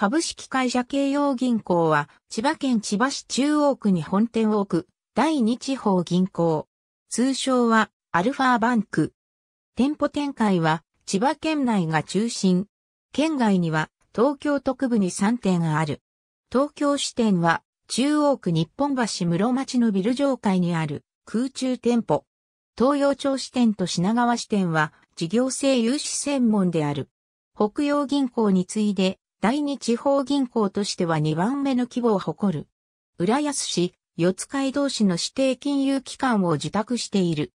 株式会社京葉銀行は、千葉県千葉市中央区に本店を置く、第二地方銀行。通称は、アルファバンク。店舗展開は、千葉県内が中心。県外には、東京特部に3店ある。東京支店は、中央区日本橋室町のビル上階にある、空中店舗。東洋町支店と品川支店は、事業性融資専門である。北洋銀行に次いで、第二地方銀行としては2番目の規模を誇る。浦安市、四街道市の指定金融機関を受託している。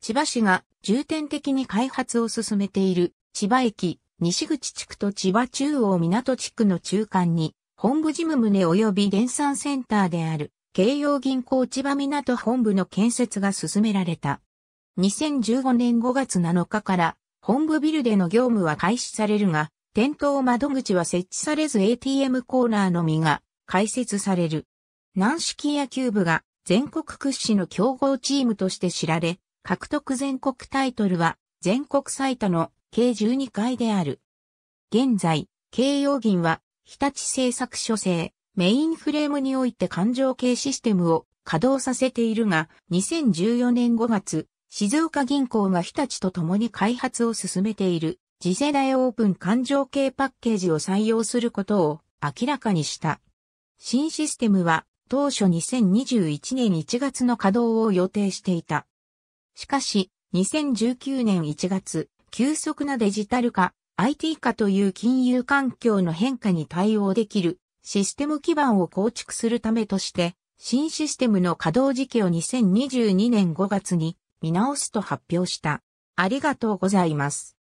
千葉市が重点的に開発を進めている千葉駅西口地区と千葉中央港地区の中間に本部事務棟及び電産センターである京葉銀行千葉港本部の建設が進められた。2015年5月7日から本部ビルでの業務は開始されるが、店頭窓口は設置されず ATM コーナーのみが開設される。軟式野球部が全国屈指の競合チームとして知られ、獲得全国タイトルは全国最多の計12回である。現在、慶応銀は日立製作所製メインフレームにおいて環状系システムを稼働させているが、2014年5月、静岡銀行が日立と共に開発を進めている次世代オープン環状系パッケージを採用することを明らかにした。新システムは当初2021年1月の稼働を予定していた。しかし、2019年1月、急速なデジタル化、IT 化という金融環境の変化に対応できるシステム基盤を構築するためとして、新システムの稼働時期を2022年5月に見直すと発表した。ありがとうございます。